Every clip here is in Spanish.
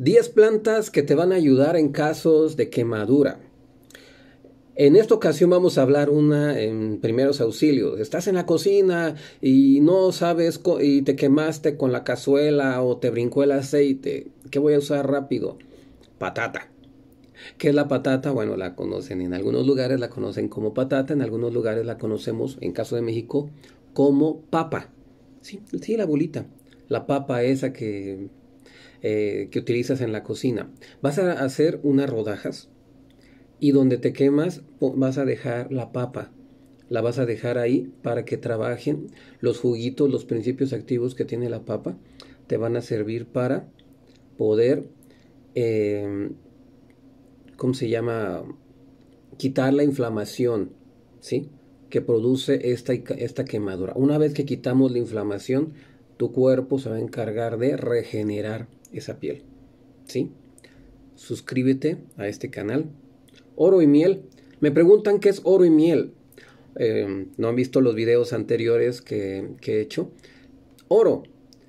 10 plantas que te van a ayudar en casos de quemadura. En esta ocasión vamos a hablar una en primeros auxilios. Estás en la cocina y no sabes y te quemaste con la cazuela o te brincó el aceite. ¿Qué voy a usar rápido? Patata. ¿Qué es la patata? Bueno, la conocen en algunos lugares, la conocen como patata, en algunos lugares la conocemos, en caso de México, como papa. Sí, sí, la bolita. La papa esa que eh, que utilizas en la cocina. Vas a hacer unas rodajas y donde te quemas vas a dejar la papa. La vas a dejar ahí para que trabajen los juguitos, los principios activos que tiene la papa. Te van a servir para poder, em, ¿cómo se llama? Quitar la inflamación, ¿sí? Que produce esta, esta quemadura. Una vez que quitamos la inflamación, tu cuerpo se va a encargar de regenerar esa piel. ¿Sí? Suscríbete a este canal. Oro y miel. Me preguntan qué es oro y miel. Em, no han visto los videos anteriores que, he hecho. Oro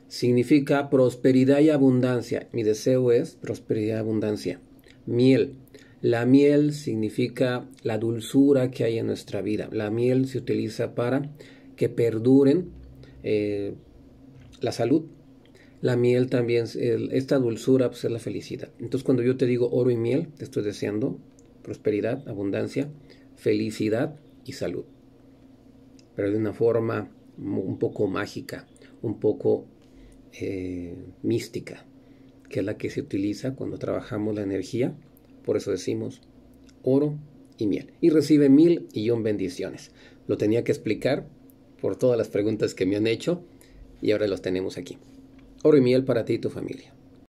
significa prosperidad y abundancia. Mi deseo es prosperidad y abundancia. Miel. La miel significa la dulzura que hay en nuestra vida. La miel se utiliza para que perduren eh, la salud. La miel también, esta dulzura pues, es la felicidad. Entonces cuando yo te digo oro y miel, te estoy deseando prosperidad, abundancia, felicidad y salud. Pero de una forma un poco mágica, un poco eh, mística, que es la que se utiliza cuando trabajamos la energía. Por eso decimos oro y miel. Y recibe mil y un bendiciones. Lo tenía que explicar por todas las preguntas que me han hecho y ahora los tenemos aquí. Oro y miel para ti y tu familia.